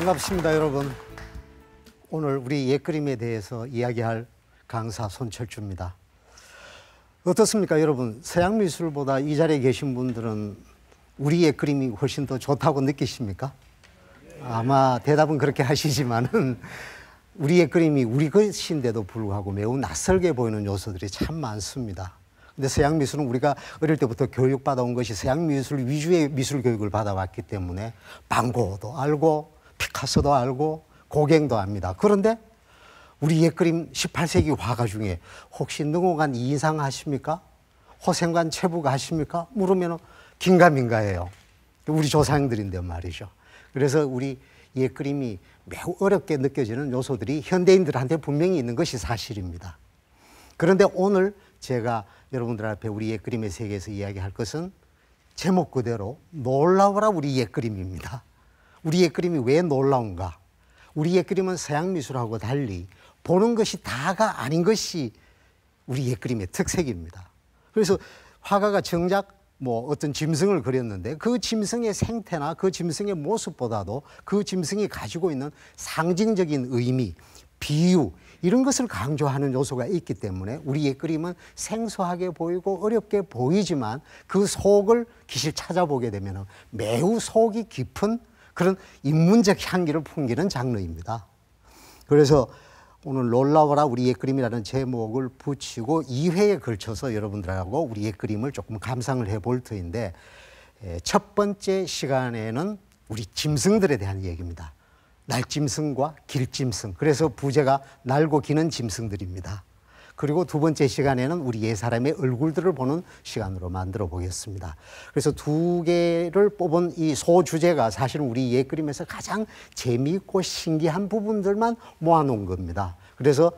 반갑습니다, 여러분. 오늘 우리 옛그림에 대해서 이야기할 강사 손철주입니다. 어떻습니까, 여러분? 서양 미술보다 이 자리에 계신 분들은 우리 옛그림이 훨씬 더 좋다고 느끼십니까? 아마 대답은 그렇게 하시지만은 우리 옛그림이 우리 것인데도 불구하고 매우 낯설게 보이는 요소들이 참 많습니다. 근데 서양 미술은 우리가 어릴 때부터 교육받아온 것이 서양 미술 위주의 미술 교육을 받아왔기 때문에 반고도 알고 피카소도 알고 고갱도 압니다. 그런데 우리 옛그림 18세기 화가 중에 혹시 능호관 이상 하십니까? 호생관 최부가 하십니까? 물으면 긴가민가해요. 우리 조상들인데 말이죠. 그래서 우리 옛그림이 매우 어렵게 느껴지는 요소들이 현대인들한테 분명히 있는 것이 사실입니다. 그런데 오늘 제가 여러분들 앞에 우리 옛그림의 세계에서 이야기할 것은 제목 그대로 놀라워라 우리 옛그림입니다. 우리의 그림이 왜 놀라운가? 우리의 그림은 서양 미술하고 달리 보는 것이 다가 아닌 것이 우리의 그림의 특색입니다. 그래서 화가가 정작 뭐 어떤 짐승을 그렸는데 그 짐승의 생태나 그 짐승의 모습보다도 그 짐승이 가지고 있는 상징적인 의미, 비유 이런 것을 강조하는 요소가 있기 때문에 우리의 그림은 생소하게 보이고 어렵게 보이지만 그 속을 기실 찾아보게 되면 매우 속이 깊은 그런 인문적 향기를 풍기는 장르입니다. 그래서 오늘 놀라워라 우리의 그림이라는 제목을 붙이고 2회에 걸쳐서 여러분들하고 우리의 그림을 조금 감상을 해볼 터인데 첫 번째 시간에는 우리 짐승들에 대한 얘기입니다. 날짐승과 길짐승. 그래서 부제가 날고 기는 짐승들입니다. 그리고 두 번째 시간에는 우리 예 사람의 얼굴들을 보는 시간으로 만들어 보겠습니다. 그래서 두 개를 뽑은 이 소주제가 사실은 우리 예 그림에서 가장 재미있고 신기한 부분들만 모아놓은 겁니다. 그래서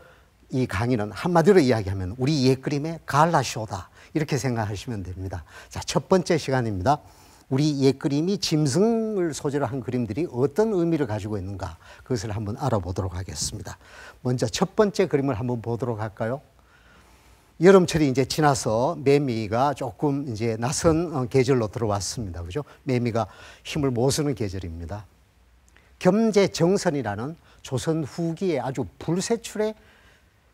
이 강의는 한마디로 이야기하면 우리 예 그림의 갈라쇼다. 이렇게 생각하시면 됩니다. 자, 첫 번째 시간입니다. 우리 옛 그림이 짐승을 소재로 한 그림들이 어떤 의미를 가지고 있는가 그것을 한번 알아보도록 하겠습니다. 먼저 첫 번째 그림을 한번 보도록 할까요? 여름철이 이제 지나서 매미가 조금 이제 낯선 어, 계절로 들어왔습니다. 그죠? 매미가 힘을 못 쓰는 계절입니다. 겸재정선이라는 조선 후기에 아주 불세출의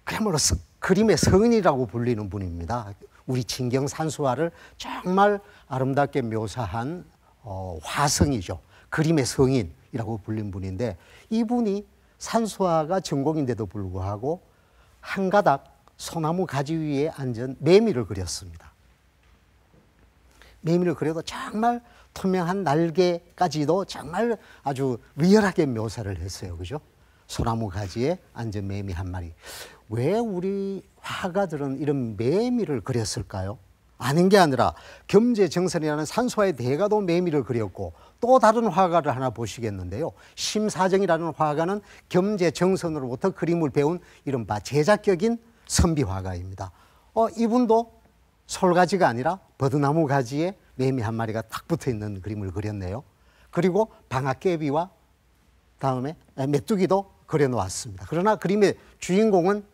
그야말로 그림의 성이라고 불리는 분입니다. 우리 진경 산수화를 정말 아름답게 묘사한 어, 화성이죠. 그림의 성인이라고 불린 분인데 이분이 산수화가 전공인데도 불구하고 한 가닥 소나무 가지 위에 앉은 매미를 그렸습니다. 매미를 그려도 정말 투명한 날개까지도 정말 아주 리얼하게 묘사를 했어요. 그죠? 소나무 가지에 앉은 매미 한 마리. 왜 우리 화가들은 이런 매미를 그렸을까요? 아닌 게 아니라 겸재정선이라는 산소의 대가도 매미를 그렸고 또 다른 화가를 하나 보시겠는데요. 심사정이라는 화가는 겸재정선으로부터 그림을 배운 이른바 제작격인 선비화가입니다. 어, 이분도 솔가지가 아니라 버드나무 가지에 매미 한 마리가 딱 붙어 있는 그림을 그렸네요. 그리고 방아깨비와 다음에 메뚜기도 그려놓았습니다. 그러나 그림의 주인공은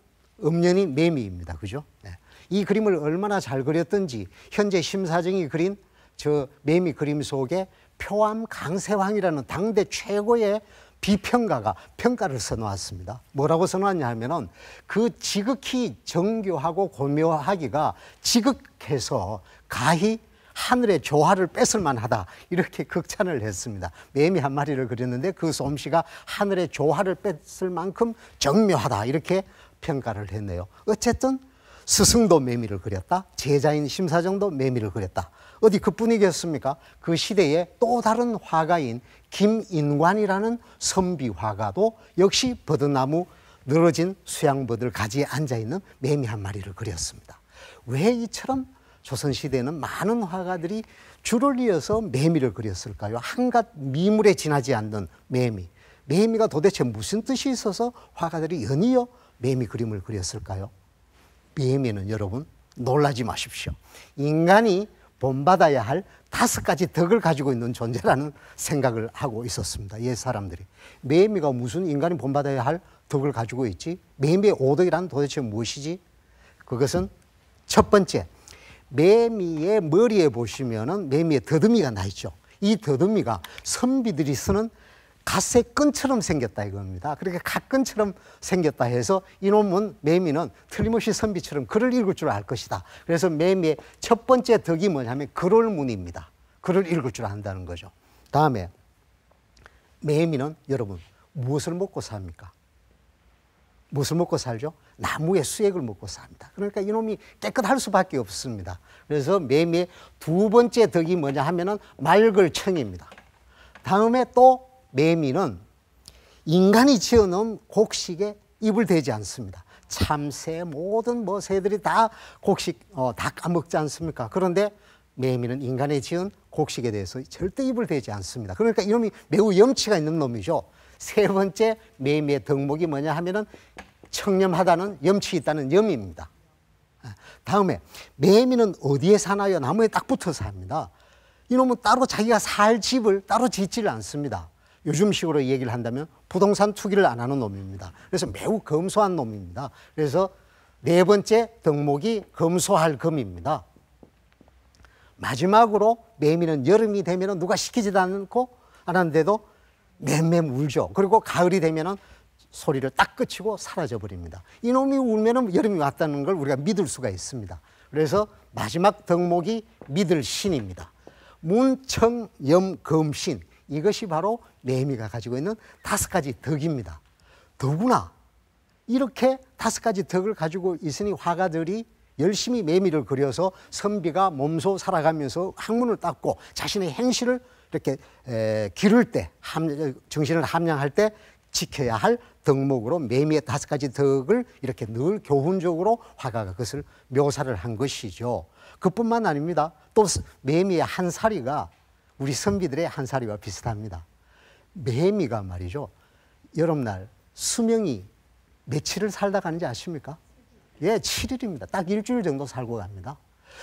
음년이 매미입니다. 그죠? 네. 이 그림을 얼마나 잘 그렸던지 현재 심사정이 그린 저 매미 그림 속에 표암 강세황이라는 당대 최고의 비평가가 평가를 써놓았습니다. 뭐라고 써놓았냐 하면은 그 지극히 정교하고 고묘하기가 지극해서 가히 하늘의 조화를 뺏을 만하다 이렇게 극찬을 했습니다. 매미 한 마리를 그렸는데 그 솜씨가 하늘의 조화를 뺏을 만큼 정묘하다 이렇게 평가를 했네요. 어쨌든 스승도 매미를 그렸다, 제자인 심사정도 매미를 그렸다. 어디 그뿐이겠습니까? 그 시대의 또 다른 화가인 김인관이라는 선비 화가도 역시 버드나무 늘어진 수양버들 가지에 앉아 있는 매미 한 마리를 그렸습니다. 왜 이처럼 조선시대에는 많은 화가들이 줄을 이어서 매미를 그렸을까요? 한갓 미물에 지나지 않는 매미. 매미가 도대체 무슨 뜻이 있어서 화가들이 연이어 매미 그림을 그렸을까요? 매미는 여러분 놀라지 마십시오. 인간이 본받아야 할 다섯 가지 덕을 가지고 있는 존재라는 생각을 하고 있었습니다. 옛 사람들이. 매미가 무슨 인간이 본받아야 할 덕을 가지고 있지? 매미의 오덕이란 도대체 무엇이지? 그것은 첫 번째, 매미의 머리에 보시면은 매미의 더듬이가 나 있죠. 이 더듬이가 선비들이 쓰는 갓세끈처럼 생겼다 이겁니다. 그러니까 갓끈처럼 생겼다 해서 이놈은 매미는 틀림없이 선비처럼 글을 읽을 줄 알 것이다. 그래서 매미의 첫 번째 덕이 뭐냐면 글을 문입니다. 글을 읽을 줄 안다는 거죠. 다음에 매미는 여러분 무엇을 먹고 삽니까? 무엇을 먹고 살죠? 나무의 수액을 먹고 삽니다. 그러니까 이놈이 깨끗할 수밖에 없습니다. 그래서 매미의 두 번째 덕이 뭐냐 하면은 말글청입니다. 다음에 또 매미는 인간이 지어놓은 곡식에 입을 대지 않습니다. 참새 모든 뭐 새들이 다 곡식 어, 다 까먹지 않습니까? 그런데 매미는 인간이 지은 곡식에 대해서 절대 입을 대지 않습니다. 그러니까 이놈이 매우 염치가 있는 놈이죠. 세 번째 매미의 덕목이 뭐냐 하면은 청렴하다는 염치 있다는 염입니다. 예, 다음에 매미는 어디에 사나요? 나무에 딱 붙어 삽니다. 이놈은 따로 자기가 살 집을 따로 짓질 않습니다. 요즘식으로 얘기를 한다면 부동산 투기를 안 하는 놈입니다. 그래서 매우 검소한 놈입니다. 그래서 네 번째 덕목이 검소할 금입니다. 마지막으로 매미는 여름이 되면 누가 시키지도 않고 안 하는데도 맴맴 울죠. 그리고 가을이 되면 소리를 딱끄치고 사라져 버립니다. 이놈이 울면 여름이 왔다는 걸 우리가 믿을 수가 있습니다. 그래서 마지막 덕목이 믿을 신입니다. 문청염검신 이것이 바로 네미가 가지고 있는 다섯 가지 덕입니다. 더구나 이렇게 다섯 가지 덕을 가지고 있으니 화가들이 열심히 매미를 그려서 선비가 몸소 살아가면서 학문을 닦고 자신의 행실을 이렇게 에, 기를 때 함, 정신을 함양할 때 지켜야 할 덕목으로 매미의 다섯 가지 덕을 이렇게 늘 교훈적으로 화가가 그것을 묘사를 한 것이죠. 그뿐만 아닙니다. 또 매미의 한 사리가 우리 선비들의 한 사리와 비슷합니다. 매미가 말이죠. 여름날 수명이 며칠을 살다 가는지 아십니까? 예, 7일입니다. 딱 일주일 정도 살고 갑니다.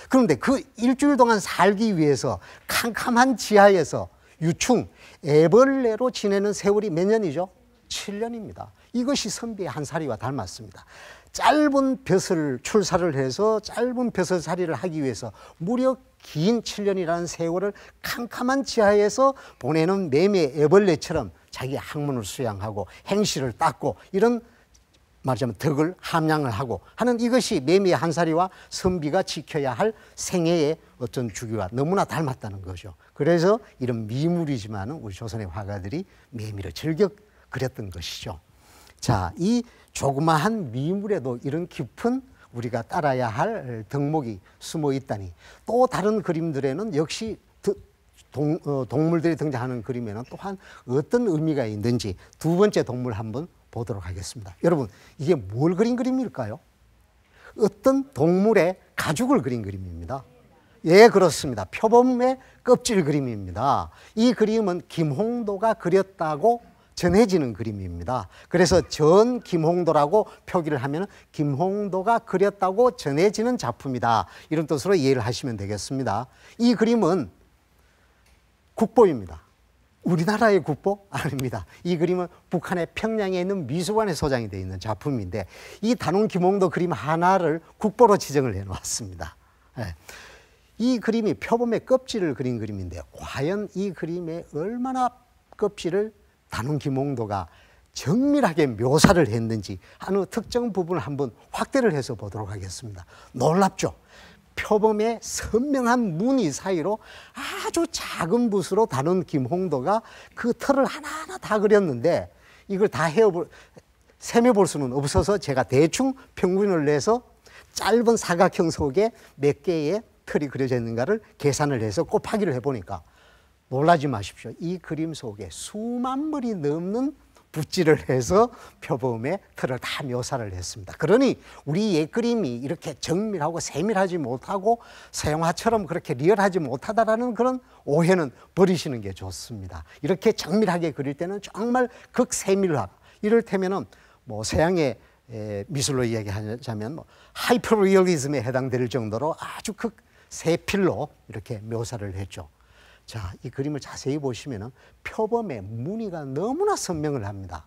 그런데 그 일주일 동안 살기 위해서 캄캄한 지하에서 유충, 애벌레로 지내는 세월이 몇 년이죠? 7년입니다. 이것이 선비의 한 사리와 닮았습니다. 짧은 벼슬 출사를 해서 짧은 벼슬 사리를 하기 위해서 무려 긴 7년이라는 세월을 캄캄한 지하에서 보내는 매매 애벌레처럼 자기 학문을 수양하고 행실을 닦고 이런 말하자면 덕을 함양을 하고 하는 이것이 매미의 한사리와 선비가 지켜야 할 생애의 어떤 주기와 너무나 닮았다는 거죠. 그래서 이런 미물이지만 우리 조선의 화가들이 매미를 즐겨 그렸던 것이죠. 자, 이 조그마한 미물에도 이런 깊은 우리가 따라야 할 덕목이 숨어 있다니 또 다른 그림들에는 역시 동, 어, 동물들이 등장하는 그림에는 또한 어떤 의미가 있는지 두 번째 동물 한번 보도록 하겠습니다. 여러분 이게 뭘 그린 그림일까요? 어떤 동물의 가죽을 그린 그림입니다. 예, 그렇습니다. 표범의 껍질 그림입니다. 이 그림은 김홍도가 그렸다고 전해지는 그림입니다. 그래서 전 김홍도라고 표기를 하면 김홍도가 그렸다고 전해지는 작품이다. 이런 뜻으로 이해를 하시면 되겠습니다. 이 그림은 국보입니다. 우리나라의 국보 아닙니다. 이 그림은 북한의 평양에 있는 미술관에 소장이 되어 있는 작품인데 이 단원 김홍도 그림 하나를 국보로 지정을 해 놓았습니다. 네. 예. 이 그림이 표범의 껍질을 그린 그림인데 과연 이 그림에 얼마나 껍질을 단원 김홍도가 정밀하게 묘사를 했는지 하는 특정 부분을 한번 확대를 해서 보도록 하겠습니다. 놀랍죠? 표범의 선명한 무늬 사이로 아주 작은 붓으로 다룬 김홍도가 그 털을 하나하나 다 그렸는데 이걸 다 헤어볼, 세매볼 수는 없어서 제가 대충 평균을 내서 짧은 사각형 속에 몇 개의 털이 그려져 있는가를 계산을 해서 곱하기를 해보니까 놀라지 마십시오. 이 그림 속에 수만 불이 넘는 붓질을 해서 표범의 틀을 다 묘사를 했습니다. 그러니 우리 옛 그림이 이렇게 정밀하고 세밀하지 못하고 서양화처럼 그렇게 리얼하지 못하다라는 그런 오해는 버리시는 게 좋습니다. 이렇게 정밀하게 그릴 때는 정말 극세밀화. 이를테면은 뭐 서양의 미술로 이야기하자면 뭐 하이퍼 리얼리즘에 해당될 정도로 아주 극세필로 이렇게 묘사를 했죠. 자, 이 그림을 자세히 보시면 표범의 무늬가 너무나 선명을 합니다.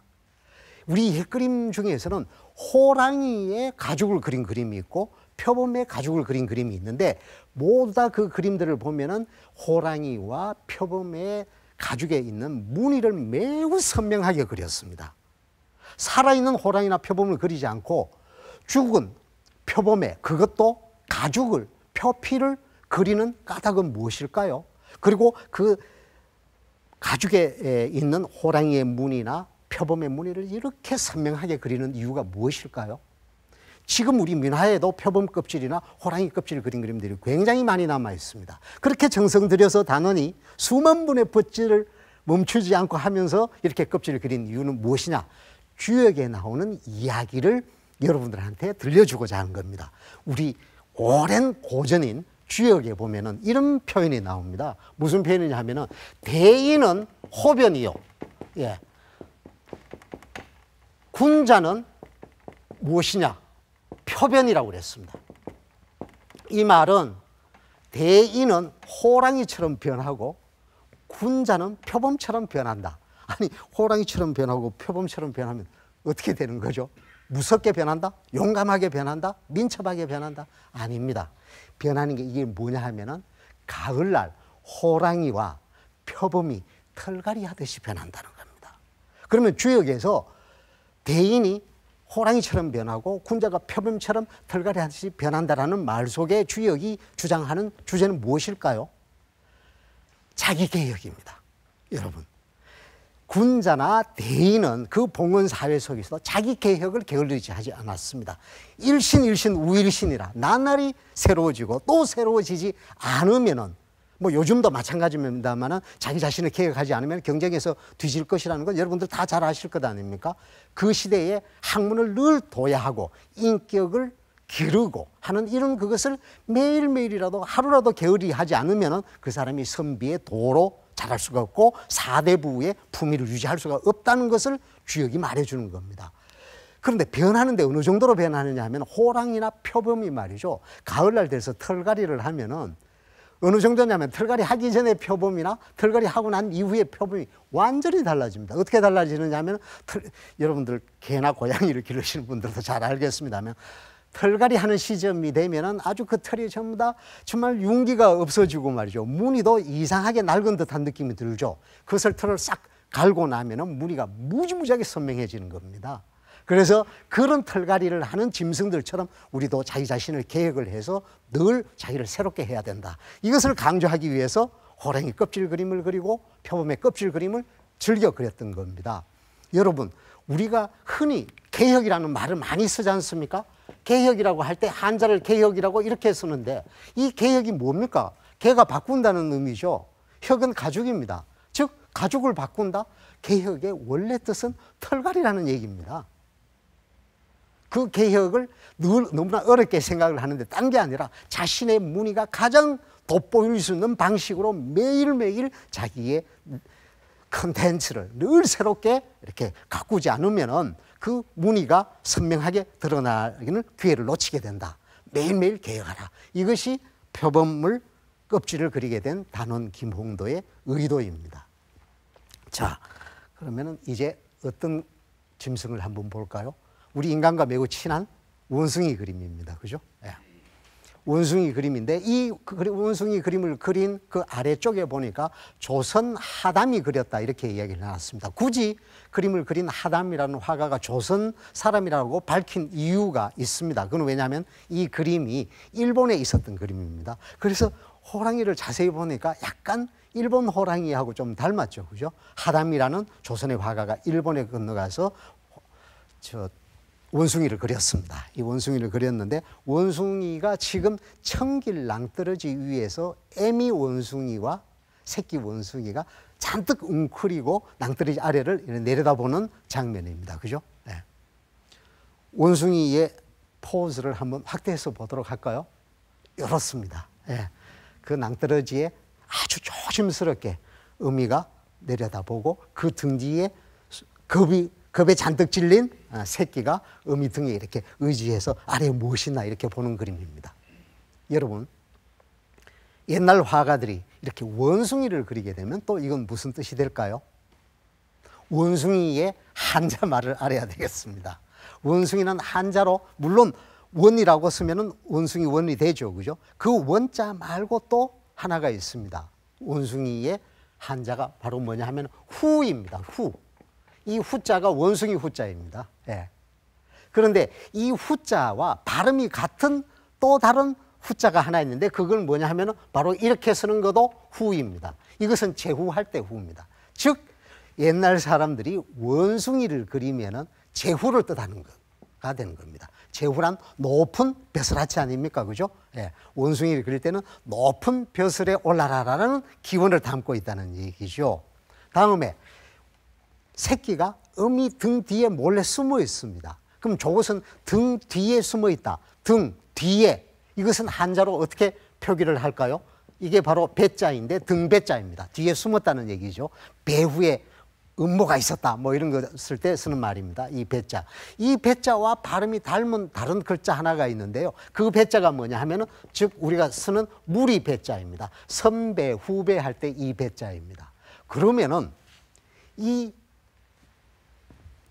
우리 그림 중에서는 호랑이의 가죽을 그린 그림이 있고 표범의 가죽을 그린 그림이 있는데 모두 다 그 그림들을 보면은 호랑이와 표범의 가죽에 있는 무늬를 매우 선명하게 그렸습니다. 살아있는 호랑이나 표범을 그리지 않고 죽은 표범의 그것도 가죽을 표피를 그리는 까닭은 무엇일까요? 그리고 그 가죽에 있는 호랑이의 무늬나 표범의 무늬를 이렇게 선명하게 그리는 이유가 무엇일까요? 지금 우리 민화에도 표범 껍질이나 호랑이 껍질 그린 그림들이 굉장히 많이 남아 있습니다. 그렇게 정성 들여서 단원이 수만 분의 붓질을 멈추지 않고 하면서 이렇게 껍질을 그린 이유는 무엇이냐? 주역에 나오는 이야기를 여러분들한테 들려주고자 한 겁니다. 우리 오랜 고전인 주역에 보면은 이런 표현이 나옵니다. 무슨 표현이냐 하면은 대인은 호변이요. 예. 군자는 무엇이냐? 표변이라고 그랬습니다. 이 말은 대인은 호랑이처럼 변하고 군자는 표범처럼 변한다. 아니, 호랑이처럼 변하고 표범처럼 변하면 어떻게 되는 거죠? 무섭게 변한다? 용감하게 변한다? 민첩하게 변한다? 아닙니다. 변하는 게 이게 뭐냐 하면은 가을날 호랑이와 표범이 털갈이 하듯이 변한다는 겁니다. 그러면 주역에서 대인이 호랑이처럼 변하고 군자가 표범처럼 털갈이 하듯이 변한다라는 말 속에 주역이 주장하는 주제는 무엇일까요? 자기 개혁입니다. 여러분. 군자나 대인은 그 봉헌 사회 속에서 자기 개혁을 게을리지 하지 않았습니다. 일신 일신 우일신이라 나날이 새로워지고 또 새로워지지 않으면은 뭐 요즘도 마찬가지입니다만은 자기 자신을 개혁하지 않으면 경쟁에서 뒤질 것이라는 건 여러분들 다 잘 아실 것 아닙니까? 그 시대에 학문을 늘 둬야 하고 인격을 기르고 하는 이런 그것을 매일매일이라도 하루라도 게으리 하지 않으면 그 사람이 선비의 도로 잘할 수가 없고 사대 부의 품위를 유지할 수가 없다는 것을 주역이 말해주는 겁니다. 그런데 변하는데 어느 정도로 변하느냐 하면 호랑이나 표범이 말이죠. 가을날 돼서 털갈이를 하면은 어느 정도냐면 털갈이 하기 전에 표범이나 털갈이 하고 난 이후에 표범이 완전히 달라집니다. 어떻게 달라지느냐 하면 털, 여러분들 개나 고양이를 기르시는 분들도 잘 알겠습니다만 털갈이 하는 시점이 되면은 아주 그 털이 전부 다 정말 윤기가 없어지고 말이죠. 무늬도 이상하게 낡은 듯한 느낌이 들죠. 그것을 털을 싹 갈고 나면은 무늬가 무지무지하게 선명해지는 겁니다. 그래서 그런 털갈이를 하는 짐승들처럼 우리도 자기 자신을 계획을 해서 늘 자기를 새롭게 해야 된다. 이것을 강조하기 위해서 호랑이 껍질 그림을 그리고 표범의 껍질 그림을 즐겨 그렸던 겁니다. 여러분, 우리가 흔히 개혁이라는 말을 많이 쓰지 않습니까? 개혁이라고 할 때 한자를 개혁이라고 이렇게 쓰는데 이 개혁이 뭡니까? 개가 바꾼다는 의미죠. 혁은 가죽입니다. 즉 가죽을 바꾼다. 개혁의 원래 뜻은 털갈이라는 얘기입니다. 그 개혁을 늘 너무나 어렵게 생각을 하는데 딴 게 아니라 자신의 무늬가 가장 돋보일 수 있는 방식으로 매일매일 자기의 컨텐츠를 늘 새롭게 이렇게 가꾸지 않으면 그 무늬가 선명하게 드러나기는 기회를 놓치게 된다. 매일매일 개혁하라. 이것이 표범물 껍질을 그리게 된 단원 김홍도의 의도입니다. 자, 그러면 이제 어떤 짐승을 한번 볼까요? 우리 인간과 매우 친한 원숭이 그림입니다. 그죠? 원숭이 그림인데 이 원숭이 그림을 그린 그 아래쪽에 보니까 조선 하담이 그렸다 이렇게 이야기를 나왔습니다. 굳이 그림을 그린 하담이라는 화가가 조선 사람이라고 밝힌 이유가 있습니다. 그건 왜냐하면 이 그림이 일본에 있었던 그림입니다. 그래서 호랑이를 자세히 보니까 약간 일본 호랑이하고 좀 닮았죠. 그죠? 하담이라는 조선의 화가가 일본에 건너가서 저 원숭이를 그렸습니다. 이 원숭이를 그렸는데 원숭이가 지금 청길 낭떠러지 위에서 애미 원숭이와 새끼 원숭이가 잔뜩 웅크리고 낭떠러지 아래를 내려다보는 장면입니다. 그죠? 네. 원숭이의 포즈를 한번 확대해서 보도록 할까요? 이렇습니다. 네. 예. 그 낭떠러지에 아주 조심스럽게 어미가 내려다보고 그 등 뒤에 겁이 겁에 잔뜩 찔린 아, 새끼가 어미 등에 이렇게 의지해서 아래 무엇이나 이렇게 보는 그림입니다. 여러분 옛날 화가들이 이렇게 원숭이를 그리게 되면 또 이건 무슨 뜻이 될까요? 원숭이의 한자 말을 알아야 되겠습니다. 원숭이는 한자로 물론 원이라고 쓰면은 원숭이 원이 되죠, 그죠? 그 원자 말고 또 하나가 있습니다. 원숭이의 한자가 바로 뭐냐 하면 후입니다. 후. 이 후자가 원숭이 후자입니다. 예. 그런데 이 후자와 발음이 같은 또 다른 후자가 하나 있는데 그걸 뭐냐 하면 바로 이렇게 쓰는 것도 후입니다. 이것은 제후할 때 후입니다. 즉 옛날 사람들이 원숭이를 그리면 제후를 뜻하는 거가 되는 겁니다. 제후란 높은 벼슬아치 아닙니까? 그죠? 예. 원숭이를 그릴 때는 높은 벼슬에 올라라라는 기원을 담고 있다는 얘기죠. 다음에 새끼가 음이 등 뒤에 몰래 숨어 있습니다. 그럼 저것은 등 뒤에 숨어 있다. 등 뒤에 이것은 한자로 어떻게 표기를 할까요? 이게 바로 배자인데 등배자입니다. 뒤에 숨었다는 얘기죠. 배후에 음모가 있었다. 뭐 이런 것을 때 쓰는 말입니다. 이 배자. 이 배자와 발음이 닮은 다른 글자 하나가 있는데요. 그 배자가 뭐냐 하면은 즉 우리가 쓰는 무리 배자입니다. 선배, 후배 할 때 이 배자입니다. 그러면은 이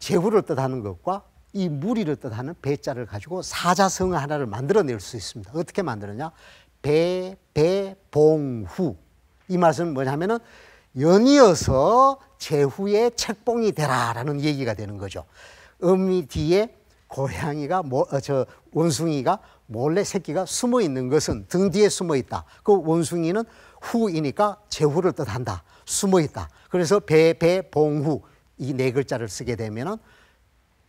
재후를 뜻하는 것과 이 무리를 뜻하는 배자를 가지고 사자성 하나를 만들어낼 수 있습니다. 어떻게 만들었냐 배, 배, 봉후. 이 말씀은 뭐냐면은 연이어서 재후의 책봉이 되라라는 얘기가 되는 거죠. 음이 뒤에 고양이가 뭐, 어, 저 원숭이가 몰래 새끼가 숨어 있는 것은 등 뒤에 숨어 있다. 그 원숭이는 후이니까 재후를 뜻한다. 숨어 있다. 그래서 배, 배, 봉후. 이네 글자를 쓰게 되면은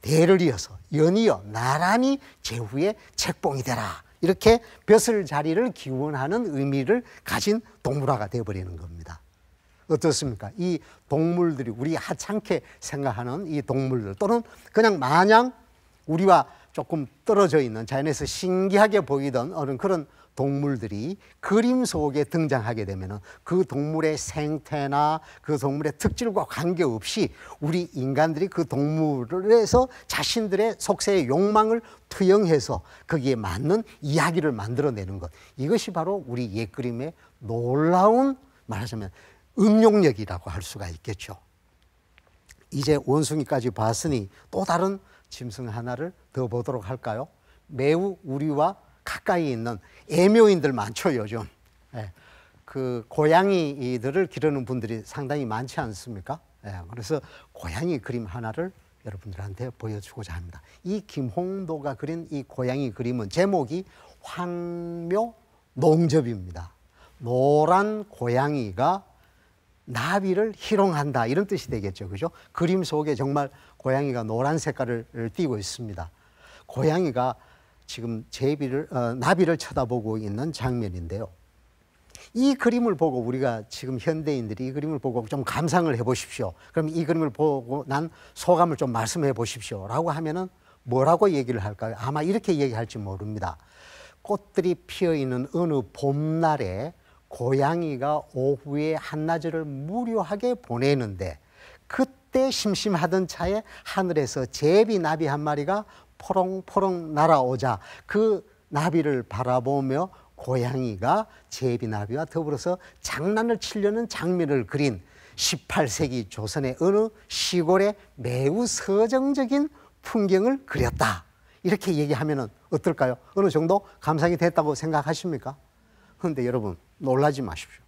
대를 이어서 연이어 나란히 제후의 책봉이 되라. 이렇게 벼슬 자리를 기원하는 의미를 가진 동물화가 되어버리는 겁니다. 어떻습니까? 이 동물들이 우리 하찮게 생각하는 이 동물들 또는 그냥 마냥 우리와 조금 떨어져 있는 자연에서 신기하게 보이던 어느 그런 동물들이 그림 속에 등장하게 되면 그 동물의 생태나 그 동물의 특질과 관계없이 우리 인간들이 그동물을해서 자신들의 속세의 욕망을 투영해서 거기에 맞는 이야기를 만들어내는 것 이것이 바로 우리 옛 그림의 놀라운 말하자면 응용력이라고 할 수가 있겠죠. 이제 원숭이까지 봤으니 또 다른 짐승 하나를 더 보도록 할까요? 매우 우리와 가까이 있는 애묘인들 많죠 요즘. 예. 그 고양이들을 기르는 분들이 상당히 많지 않습니까? 예. 그래서 고양이 그림 하나를 여러분들한테 보여주고자 합니다. 이 김홍도가 그린 이 고양이 그림은 제목이 황묘 농접입니다. 노란 고양이가 나비를 희롱한다 이런 뜻이 되겠죠. 그죠? 그림 속에 정말 고양이가 노란 색깔을 띠고 있습니다. 고양이가 지금 제비를 어, 나비를 쳐다보고 있는 장면인데요. 이 그림을 보고 우리가 지금 현대인들이 이 그림을 보고 좀 감상을 해 보십시오. 그럼 이 그림을 보고 난 소감을 좀 말씀해 보십시오라고 하면은 뭐라고 얘기를 할까요? 아마 이렇게 얘기할지 모릅니다. 꽃들이 피어 있는 어느 봄날에 고양이가 오후에 한낮을 무료하게 보내는데 그때 심심하던 차에 하늘에서 제비 나비 한 마리가 포롱포롱 날아오자 그 나비를 바라보며 고양이가 제비 나비와 더불어서 장난을 치려는 장면을 그린 18세기 조선의 어느 시골의 매우 서정적인 풍경을 그렸다. 이렇게 얘기하면 어떨까요? 어느 정도 감상이 됐다고 생각하십니까? 그런데 여러분 놀라지 마십시오.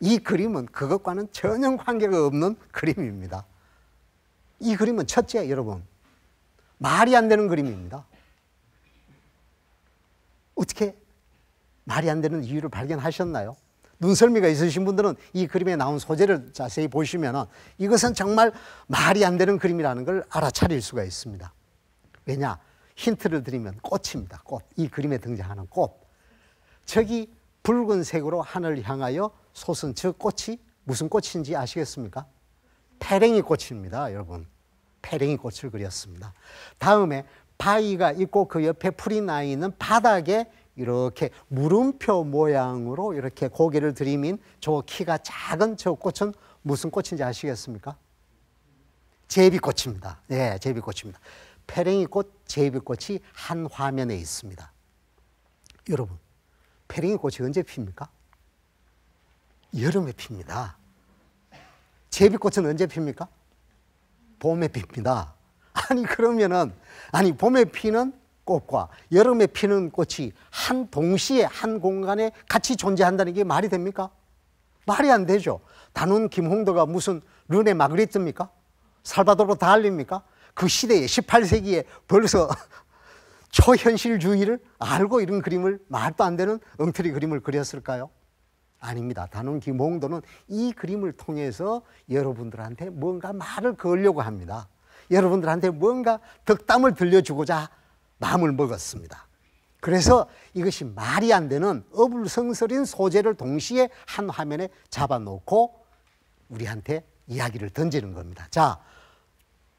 이 그림은 그것과는 전혀 관계가 없는 그림입니다. 이 그림은 첫째 여러분 말이 안 되는 그림입니다. 어떻게 말이 안 되는 이유를 발견하셨나요? 눈썰미가 있으신 분들은 이 그림에 나온 소재를 자세히 보시면 이것은 정말 말이 안 되는 그림이라는 걸 알아차릴 수가 있습니다. 왜냐? 힌트를 드리면 꽃입니다. 꽃. 이 그림에 등장하는 꽃. 저기 붉은색으로 하늘 향하여 솟은 저 꽃이 무슨 꽃인지 아시겠습니까? 페랭이 꽃입니다, 여러분. 페랭이 꽃을 그렸습니다. 다음에 바위가 있고 그 옆에 풀이 나 있는 바닥에 이렇게 물음표 모양으로 이렇게 고개를 들이민 저 키가 작은 저 꽃은 무슨 꽃인지 아시겠습니까? 제비꽃입니다. 예, 제비꽃입니다. 페랭이 꽃, 제비꽃이 한 화면에 있습니다. 여러분, 페링이 꽃이 언제 핍니까? 여름에 핍니다. 제비꽃은 언제 핍니까? 봄에 핍니다. 아니 그러면은 아니 봄에 피는 꽃과 여름에 피는 꽃이 한 동시에 한 공간에 같이 존재한다는 게 말이 됩니까? 말이 안 되죠. 단운 김홍도가 무슨 르네 마그리트입니까? 살바도로 달립니까? 그 시대에 18세기에 벌써 초현실주의를 알고 이런 그림을 말도 안 되는 엉터리 그림을 그렸을까요? 아닙니다. 단원 김홍도는 이 그림을 통해서 여러분들한테 뭔가 말을 걸려고 합니다. 여러분들한테 뭔가 덕담을 들려주고자 마음을 먹었습니다. 그래서 이것이 말이 안 되는 어불성설인 소재를 동시에 한 화면에 잡아놓고 우리한테 이야기를 던지는 겁니다. 자,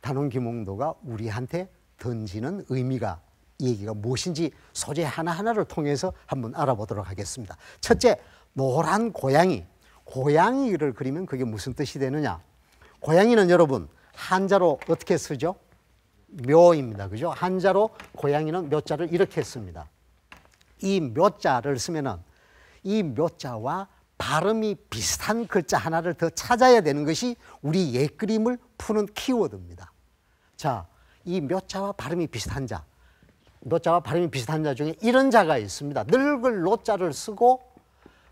단원 김홍도가 우리한테 던지는 의미가 얘기가 무엇인지 소재 하나하나를 통해서 한번 알아보도록 하겠습니다. 첫째, 노란 고양이. 고양이를 그리면 그게 무슨 뜻이 되느냐? 고양이는 여러분 한자로 어떻게 쓰죠? 묘입니다. 그죠? 한자로 고양이는 묘자를 이렇게 씁니다. 이 묘자를 쓰면은 이 묘자와 발음이 비슷한 글자 하나를 더 찾아야 되는 것이 우리 옛 그림을 푸는 키워드입니다. 자, 이 묘자와 발음이 비슷한 자. 노자와 발음이 비슷한 자 중에 이런 자가 있습니다. 늙을 노자를 쓰고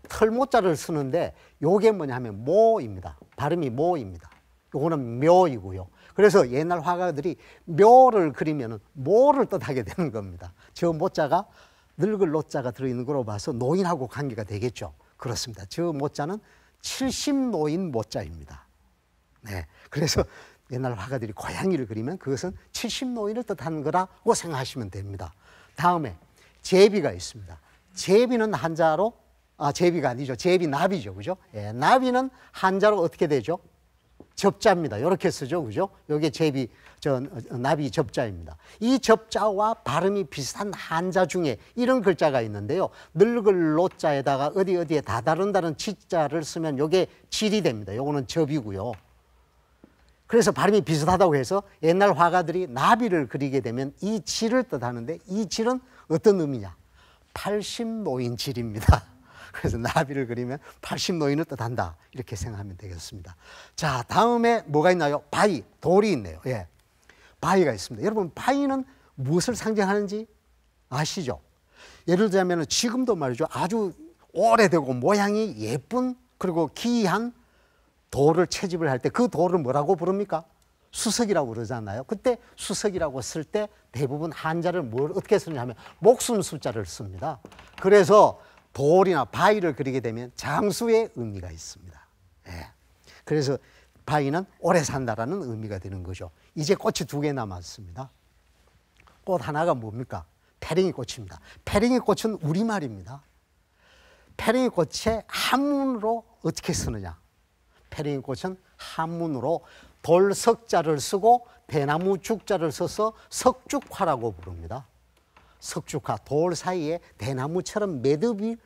털모자를 쓰는데 요게 뭐냐 면 모입니다. 발음이 모입니다. 요거는 묘이고요. 그래서 옛날 화가들이 묘를 그리면 모를 뜻하게 되는 겁니다. 저 모자가 늙을 노자가 들어있는 걸로 봐서 노인하고 관계가 되겠죠. 그렇습니다. 저 모자는 70 노인 모자입니다. 네. 그래서 옛날 화가들이 고양이를 그리면 그것은 칠십노인을 뜻하는 거라고 생각하시면 됩니다. 다음에 제비가 있습니다. 제비는 한자로 아 제비가 아니죠. 제비 나비죠. 그죠? 예, 나비는 한자로 어떻게 되죠? 접자입니다. 이렇게 쓰죠. 그죠? 요게 제비 저 나비 접자입니다. 이 접자와 발음이 비슷한 한자 중에 이런 글자가 있는데요. 늙을 노자에다가 어디 어디에 다다른다는 치자를 쓰면 요게 질이 됩니다. 요거는 접이고요. 그래서 발음이 비슷하다고 해서 옛날 화가들이 나비를 그리게 되면 이 질을 뜻하는데 이 질은 어떤 의미냐? 80노인 질입니다. 그래서 나비를 그리면 80노인을 뜻한다. 이렇게 생각하면 되겠습니다. 자, 다음에 뭐가 있나요? 바위, 돌이 있네요. 예. 바위가 있습니다. 여러분, 바위는 무엇을 상징하는지 아시죠? 예를 들자면 지금도 말이죠. 아주 오래되고 모양이 예쁜 그리고 기이한 돌을 채집을 할 때 그 돌을 뭐라고 부릅니까? 수석이라고 그러잖아요. 그때 수석이라고 쓸 때 대부분 한자를 뭘 어떻게 쓰냐 하면 목숨 숫자를 씁니다. 그래서 돌이나 바위를 그리게 되면 장수의 의미가 있습니다. 예. 그래서 바위는 오래 산다라는 의미가 되는 거죠. 이제 꽃이 두 개 남았습니다. 꽃 하나가 뭡니까? 페링이 꽃입니다. 페링이 꽃은 우리말입니다. 페링이 꽃의 한문으로 어떻게 쓰느냐? 페링꽃은 한문으로 돌석자를 쓰고 대나무 죽자를 써서 석죽화라고 부릅니다. 석죽화, 돌 사이에 대나무처럼 매듭이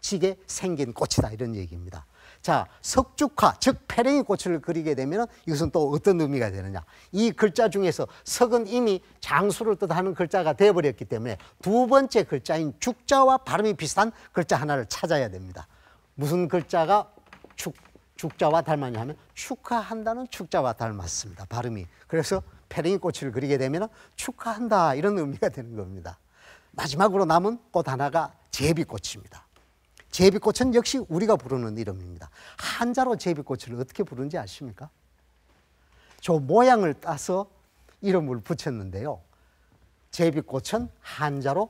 지게 생긴 꽃이다 이런 얘기입니다. 자, 석죽화, 즉 페랭이 꽃을 그리게 되면 이것은 또 어떤 의미가 되느냐. 이 글자 중에서 석은 이미 장수를 뜻하는 글자가 되어버렸기 때문에 두 번째 글자인 죽자와 발음이 비슷한 글자 하나를 찾아야 됩니다. 무슨 글자가 죽, 죽자와 닮았냐 하면 축하한다는 축자와 닮았습니다. 발음이. 그래서 페랭이 꽃을 그리게 되면 축하한다 이런 의미가 되는 겁니다. 마지막으로 남은 꽃 하나가 제비꽃입니다. 제비꽃은 역시 우리가 부르는 이름입니다. 한자로 제비꽃을 어떻게 부르는지 아십니까? 저 모양을 따서 이름을 붙였는데요. 제비꽃은 한자로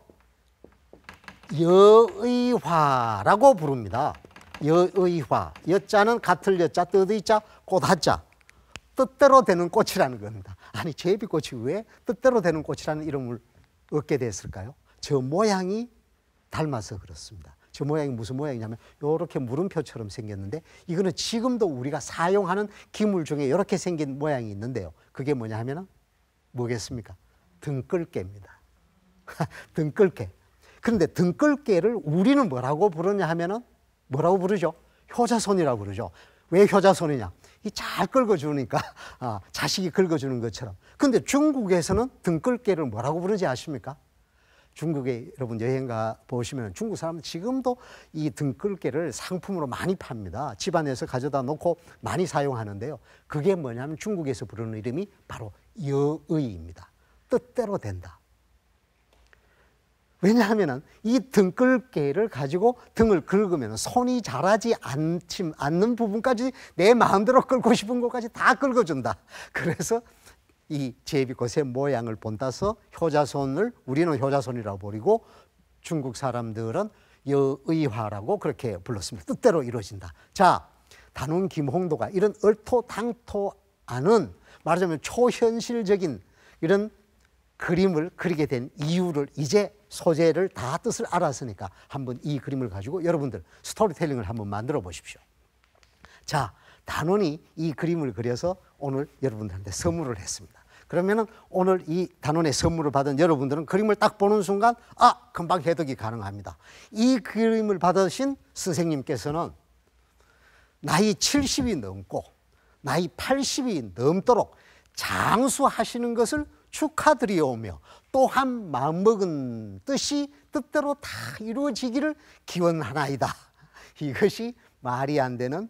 여의화라고 부릅니다. 여의화. 여자는 같을 여자, 뜻의자, 꽃하자. 뜻대로 되는 꽃이라는 겁니다. 아니 제비꽃이 왜 뜻대로 되는 꽃이라는 이름을 얻게 됐을까요? 저 모양이 닮아서 그렇습니다. 저 모양이 무슨 모양이냐면 이렇게 물음표처럼 생겼는데 이거는 지금도 우리가 사용하는 기물 중에 이렇게 생긴 모양이 있는데요. 그게 뭐냐 하면 뭐겠습니까? 등끌개입니다. 등끌개. 그런데 등끌개를 우리는 뭐라고 부르냐 하면은 뭐라고 부르죠? 효자손이라고 그러죠. 왜 효자손이냐? 이잘 긁어주니까 아, 자식이 긁어주는 것처럼. 근데 중국에서는 등끌개를 뭐라고 부르지 아십니까? 중국에 여러분 여행가 보시면 중국 사람 지금도 이 등끌개를 상품으로 많이 팝니다. 집안에서 가져다 놓고 많이 사용하는데요. 그게 뭐냐면 중국에서 부르는 이름이 바로 여의입니다. 뜻대로 된다. 왜냐하면 이 등끌개를 가지고 등을 긁으면 손이 자라지 않침, 않는 부분까지 내 마음대로 끌고 싶은 것까지 다 긁어준다. 그래서 이 제비꽃의 모양을 본따서 효자손을 우리는 효자손이라고 부르고 중국 사람들은 여의화라고 그렇게 불렀습니다. 뜻대로 이루어진다. 자, 단원 김홍도가 이런 얼토당토 않는 말하자면 초현실적인 이런 그림을 그리게 된 이유를 이제 소재를 다 뜻을 알았으니까 한번 이 그림을 가지고 여러분들 스토리텔링을 한번 만들어 보십시오. 자, 단원이 이 그림을 그려서 오늘 여러분들한테 선물을 했습니다. 그러면은 오늘 이 단원의 선물을 받은 여러분들은 그림을 딱 보는 순간 아, 금방 해독이 가능합니다. 이 그림을 받으신 선생님께서는 나이 70이 넘고 나이 80이 넘도록 장수하시는 것을 축하드리오며 또한 마음먹은 뜻이 뜻대로 다 이루어지기를 기원하나이다. 이것이 말이 안 되는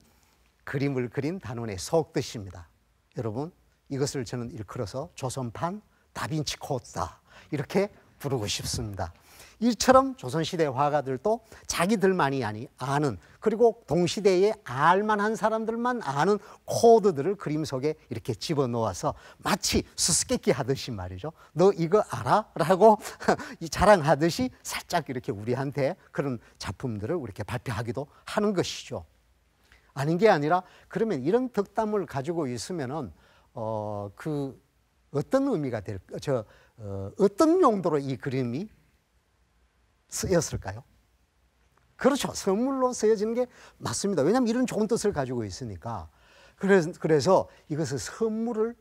그림을 그린 단원의 속뜻입니다. 여러분 이것을 저는 일컬어서 조선판 다빈치 코다 이렇게 부르고 싶습니다. 이처럼 조선시대 화가들도 자기들만이 아니 아는 그리고 동시대에 알만한 사람들만 아는 코드들을 그림 속에 이렇게 집어넣어서 마치 수수께끼 하듯이 말이죠. 너 이거 알아? 라고 자랑하듯이 살짝 이렇게 우리한테 그런 작품들을 이렇게 발표하기도 하는 것이죠. 아닌 게 아니라 그러면 이런 덕담을 가지고 있으면은 어, 그 어떤 의미가 될, 저, 어, 어떤 용도로 이 그림이 쓰였을까요? 그렇죠. 선물로 쓰여지는 게 맞습니다. 왜냐하면 이런 좋은 뜻을 가지고 있으니까. 그래서, 그래서 이것을 선물을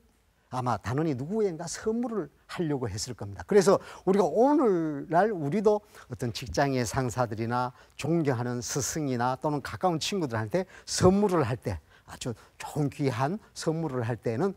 아마 단원이 누구인가 선물을 하려고 했을 겁니다. 그래서 우리가 오늘날 우리도 어떤 직장의 상사들이나 존경하는 스승이나 또는 가까운 친구들한테 선물을 할 때 아주 좋은 귀한 선물을 할 때는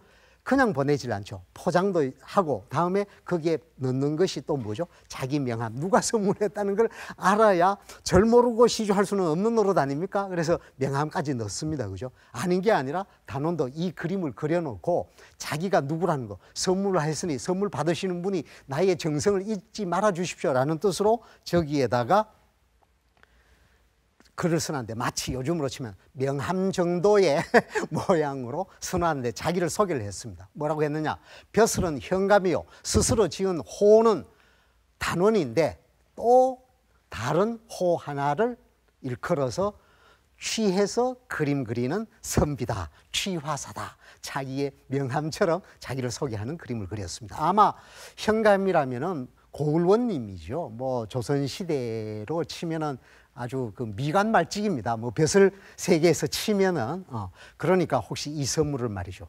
그냥 보내질 않죠. 포장도 하고 다음에 거기에 넣는 것이 또 뭐죠? 자기 명함. 누가 선물했다는 걸 알아야 절 모르고 시주할 수는 없는 노릇 아닙니까? 그래서 명함까지 넣습니다. 그죠? 아닌 게 아니라 단원도 이 그림을 그려놓고 자기가 누구라는 거 선물을 했으니 선물 받으시는 분이 나의 정성을 잊지 말아 주십시오라는 뜻으로 저기에다가 글을 쓰는데 마치 요즘으로 치면 명함 정도의 모양으로 쓰는데 자기를 소개를 했습니다. 뭐라고 했느냐? 벼슬은 현감이요. 스스로 지은 호는 단원인데 또 다른 호 하나를 일컬어서 취해서 그림 그리는 선비다, 취화사다. 자기의 명함처럼 자기를 소개하는 그림을 그렸습니다. 아마 현감이라면은 고을원님이죠. 뭐 조선 시대로 치면은 아주 그 미간 말찍입니다. 뭐 벼슬 세 개에서 치면은 어 그러니까 혹시 이 선물을 말이죠.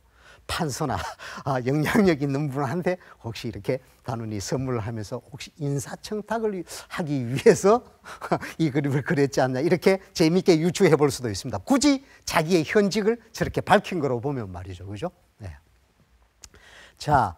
판소나 아, 영향력 있는 분한테 혹시 이렇게 단원이 선물을 하면서 혹시 인사청탁을 하기 위해서 이 그림을 그렸지 않나 이렇게 재미있게 유추해 볼 수도 있습니다. 굳이 자기의 현직을 저렇게 밝힌 거로 보면 말이죠. 그죠? 네. 자,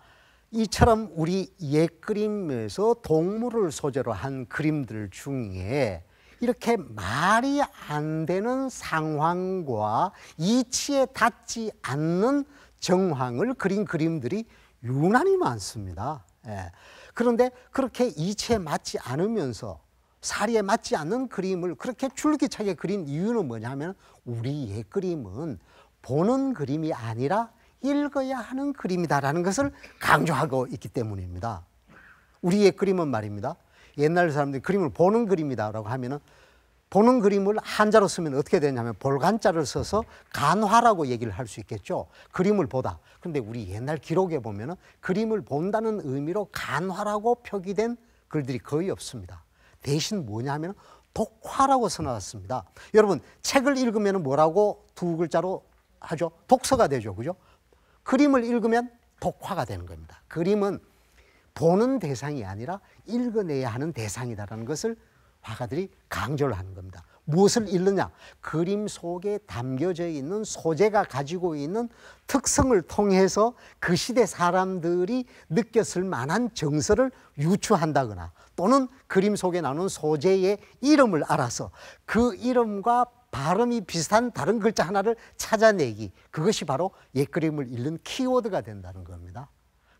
이처럼 우리 옛 그림에서 동물을 소재로 한 그림들 중에 이렇게 말이 안 되는 상황과 이치에 닿지 않는 정황을 그린 그림들이 유난히 많습니다. 예. 그런데 그렇게 이치에 맞지 않으면서 사리에 맞지 않는 그림을 그렇게 줄기차게 그린 이유는 뭐냐면 우리의 그림은 보는 그림이 아니라 읽어야 하는 그림이다라는 것을 강조하고 있기 때문입니다. 우리의 그림은 말입니다. 옛날 사람들이 그림을 보는 그림이다라고 하면은 보는 그림을 한자로 쓰면 어떻게 되냐면 볼간자를 써서 간화라고 얘기를 할 수 있겠죠. 그림을 보다. 근데 우리 옛날 기록에 보면은 그림을 본다는 의미로 간화라고 표기된 글들이 거의 없습니다. 대신 뭐냐면 독화라고 써놨습니다. 여러분 책을 읽으면 뭐라고 두 글자로 하죠? 독서가 되죠, 그죠? 그림을 읽으면 독화가 되는 겁니다. 그림은 보는 대상이 아니라 읽어내야 하는 대상이다라는 것을 화가들이 강조를 하는 겁니다. 무엇을 읽느냐? 그림 속에 담겨져 있는 소재가 가지고 있는 특성을 통해서 그 시대 사람들이 느꼈을 만한 정서를 유추한다거나 또는 그림 속에 나오는 소재의 이름을 알아서 그 이름과 발음이 비슷한 다른 글자 하나를 찾아내기. 그것이 바로 옛 그림을 읽는 키워드가 된다는 겁니다.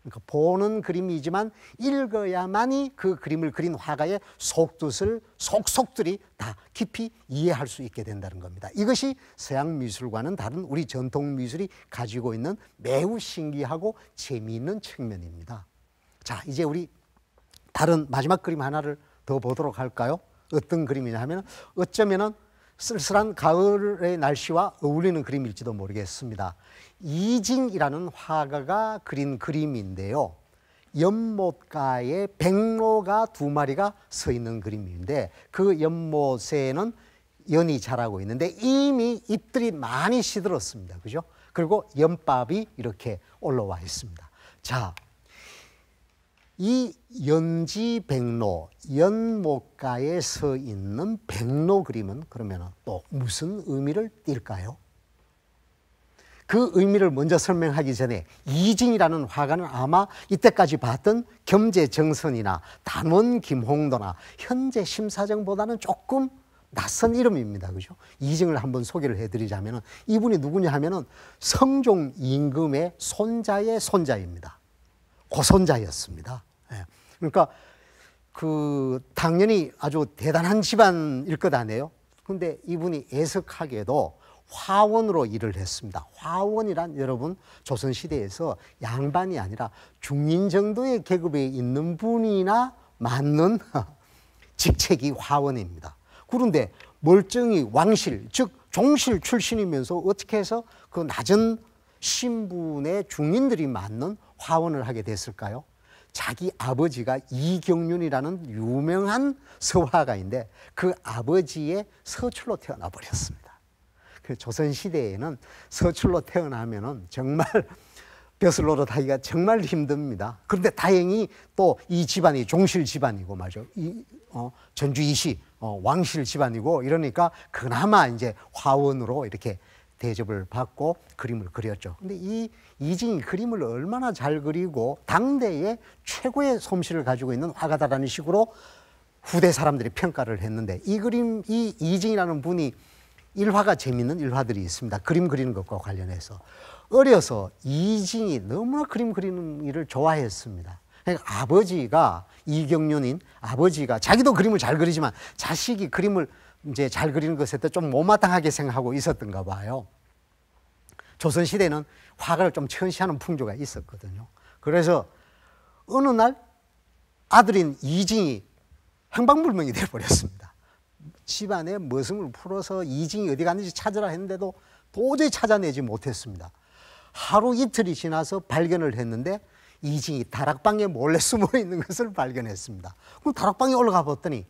그러니까 보는 그림이지만 읽어야만이 그 그림을 그린 화가의 속뜻을 속속들이 다 깊이 이해할 수 있게 된다는 겁니다. 이것이 서양 미술과는 다른 우리 전통 미술이 가지고 있는 매우 신기하고 재미있는 측면입니다. 자, 이제 우리 다른 마지막 그림 하나를 더 보도록 할까요? 어떤 그림이냐 면 어쩌면은 쓸쓸한 가을의 날씨와 어울리는 그림일지도 모르겠습니다. 이진이라는 화가가 그린 그림인데요. 연못가에 백로가 두 마리가 서 있는 그림인데 그 연못에는 연이 자라고 있는데 이미 잎들이 많이 시들었습니다. 그죠? 그리고 연밥이 이렇게 올라와 있습니다. 자, 이 연지 백로, 연못가에 서 있는 백로 그림은 그러면 또 무슨 의미를 띨까요? 그 의미를 먼저 설명하기 전에 이진이라는 화가는 아마 이때까지 봤던 겸재 정선이나 단원 김홍도나 현재 심사정보다는 조금 낯선 이름입니다. 그죠? 이징을 한번 소개를 해드리자면은 이분이 누구냐 하면은 성종 임금의 손자의 손자입니다. 고손자였습니다. 예. 그러니까 그 당연히 아주 대단한 집안일 것 아니에요. 근데 이분이 애석하게도 화원으로 일을 했습니다. 화원이란 여러분 조선시대에서 양반이 아니라 중인 정도의 계급에 있는 분이나 맞는 직책이 화원입니다. 그런데 멀쩡히 왕실, 즉 종실 출신이면서 어떻게 해서 그 낮은 신분의 중인들이 맞는 화원을 하게 됐을까요? 자기 아버지가 이경륜이라는 유명한 서화가인데 그 아버지의 서출로 태어나 버렸습니다. 그 조선 시대에는 서출로 태어나면은 정말 벼슬로로 타기가 정말 힘듭니다. 그런데 다행히 또 이 집안이 종실 집안이고 말이죠. 이 어, 전주 이씨 어, 왕실 집안이고 이러니까 그나마 이제 화원으로 이렇게 대접을 받고 그림을 그렸죠. 근데 이 이진이 그림을 얼마나 잘 그리고 당대의 최고의 솜씨를 가지고 있는 화가다라는 식으로 후대 사람들이 평가를 했는데 이 그림 이 이진이라는 분이 일화가 재밌는 일화들이 있습니다. 그림 그리는 것과 관련해서. 어려서 이징이 너무나 그림 그리는 일을 좋아했습니다. 그러니까 아버지가 이경련인 아버지가 자기도 그림을 잘 그리지만 자식이 그림을 이제 잘 그리는 것에 대해 좀 못마땅하게 생각하고 있었던가 봐요. 조선 시대는 화가를 좀 천시하는 풍조가 있었거든요. 그래서 어느 날 아들인 이징이 행방불명이 되어버렸습니다. 집안의 머슴을 풀어서 이징이 어디 갔는지 찾으라 했는데도 도저히 찾아내지 못했습니다. 하루 이틀이 지나서 발견을 했는데 이징이 다락방에 몰래 숨어 있는 것을 발견했습니다. 그럼 다락방에 올라가 봤더니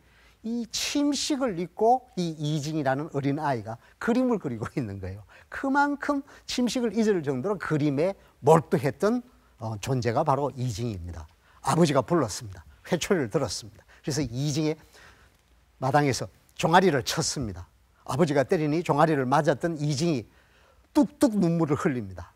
이 침식을 입고 이 이징이라는 어린 아이가 그림을 그리고 있는 거예요. 그만큼 침식을 잊을 정도로 그림에 몰두했던 어, 존재가 바로 이징입니다. 아버지가 불렀습니다. 회초리를 들었습니다. 그래서 이징의 마당에서 종아리를 쳤습니다. 아버지가 때리니 종아리를 맞았던 이징이 뚝뚝 눈물을 흘립니다.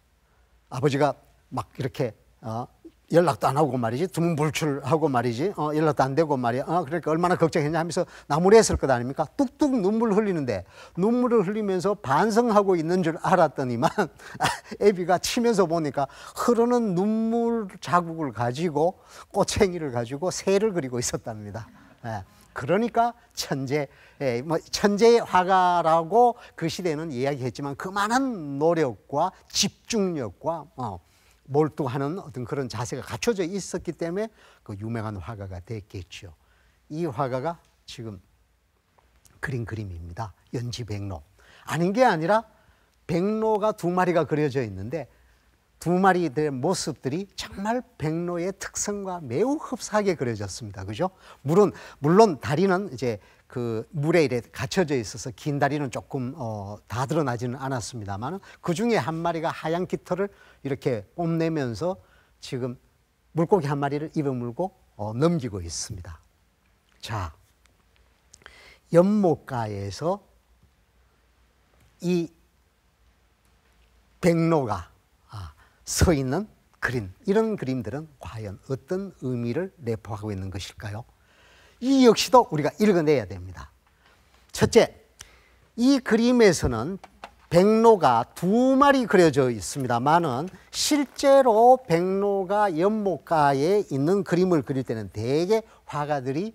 아버지가 막 이렇게 어, 연락도 안 하고 말이지 두문불출하고 말이지 어, 연락도 안 되고 말이야 어, 그러니까 얼마나 걱정했냐 하면서 나무래했을 것 아닙니까 뚝뚝 눈물 흘리는데 눈물을 흘리면서 반성하고 있는 줄 알았더니만 애비가 치면서 보니까 흐르는 눈물 자국을 가지고 꼬챙이를 가지고 새를 그리고 있었답니다 예, 그러니까 천재 예, 뭐 천재의 화가라고 그 시대는 이야기했지만 그만한 노력과 집중력과 어, 몰두하는 어떤 그런 자세가 갖춰져 있었기 때문에 그 유명한 화가가 됐겠죠. 이 화가가 지금 그린 그림입니다. 연지 백로. 아닌 게 아니라 백로가 두 마리가 그려져 있는데 두 마리들의 모습들이 정말 백로의 특성과 매우 흡사하게 그려졌습니다. 그죠? 물론, 물론 다리는 이제 그 물에 이래 갇혀져 있어서 긴 다리는 조금 어, 다 드러나지는 않았습니다만 그 중에 한 마리가 하얀 깃털을 이렇게 뽐내면서 지금 물고기 한 마리를 입에 물고 어, 넘기고 있습니다. 자, 연못가에서 이 백로가 아, 서 있는 그림, 이런 그림들은 과연 어떤 의미를 내포하고 있는 것일까요? 이 역시도 우리가 읽어내야 됩니다. 첫째, 이 그림에서는 백로가 두 마리 그려져 있습니다만은 실제로 백로가 연못가에 있는 그림을 그릴 때는 대개 화가들이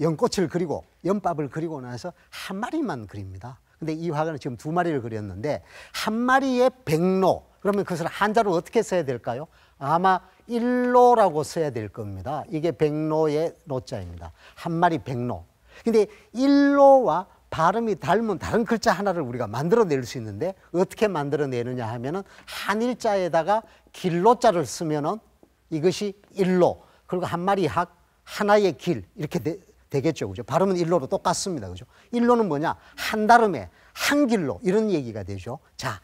연꽃을 그리고 연밥을 그리고 나서 한 마리만 그립니다. 근데 이 화가는 지금 두 마리를 그렸는데 한 마리의 백로 그러면 그것을 한자로 어떻게 써야 될까요? 아마 일로라고 써야 될 겁니다. 이게 백로의 로자입니다. 한 마리 백로. 근데 일로와 발음이 닮은 다른 글자 하나를 우리가 만들어낼 수 있는데 어떻게 만들어내느냐 하면은 한일자에다가 길로자를 쓰면은 이것이 일로 그리고 한 마리 학 하나의 길 이렇게 되, 겠죠 그죠 발음은 일로로 똑같습니다 그죠 일로는 뭐냐 한다름에 한길로 이런 얘기가 되죠 자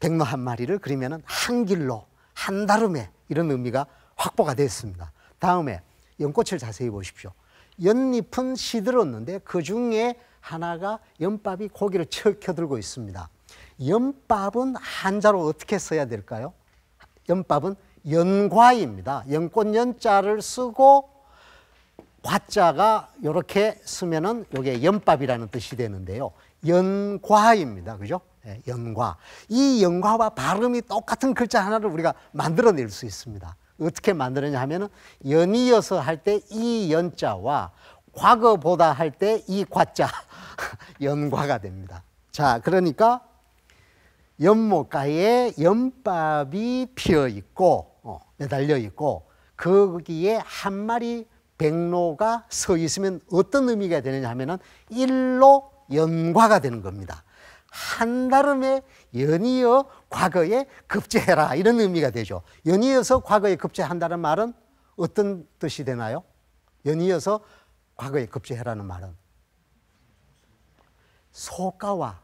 백로 한 마리를 그리면은 한길로 한다름에 이런 의미가 확보가 됐습니다. 다음에 연꽃을 자세히 보십시오. 연잎은 시들었는데 그 중에 하나가 연밥이 고기를 쳐켜들고 있습니다. 연밥은 한자로 어떻게 써야 될까요? 연밥은 연과입니다. 연꽃 연자를 쓰고 과자가 이렇게 쓰면은 이게 연밥이라는 뜻이 되는데요. 연과입니다. 그죠? 예, 영과. 이 영과와 발음이 똑같은 글자 하나를 우리가 만들어낼 수 있습니다. 어떻게 만들었냐 하면은 연이어서 할 때 이 연자와 과거보다 할 때 이 과자 연과가 됩니다. 자, 그러니까 연못가에 연밥이 피어 있고 어, 매달려 있고 거기에 한 마리 백로가 서 있으면 어떤 의미가 되느냐 하면은 일로 연과가 되는 겁니다. 한다름에 연이어 과거에 급제해라 이런 의미가 되죠. 연이어서 과거에 급제한다는 말은 어떤 뜻이 되나요? 연이어서 과거에 급제해라는 말은 소가와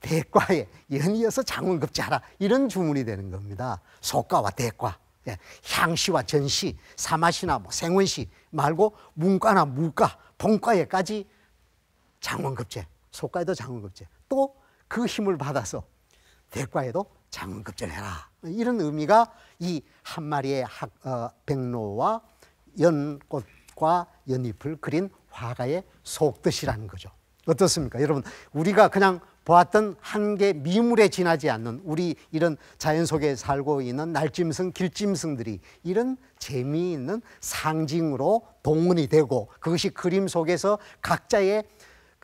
대과에 연이어서 장원급제하라 이런 주문이 되는 겁니다. 소가와 대과, 예, 향시와 전시, 사마시나 뭐 생원시 말고 문과나 무과, 본과에까지 장원급제, 소가에도 장원급제, 또그 힘을 받아서 대과에도 장원급전해라 이런 의미가 이 한 마리의 학, 어, 백로와 연꽃과 연잎을 그린 화가의 속뜻이라는 거죠. 어떻습니까? 여러분, 우리가 그냥 보았던 한계 미물에 지나지 않는 우리 이런 자연 속에 살고 있는 날짐승, 길짐승들이 이런 재미있는 상징으로 동문이 되고 그것이 그림 속에서 각자의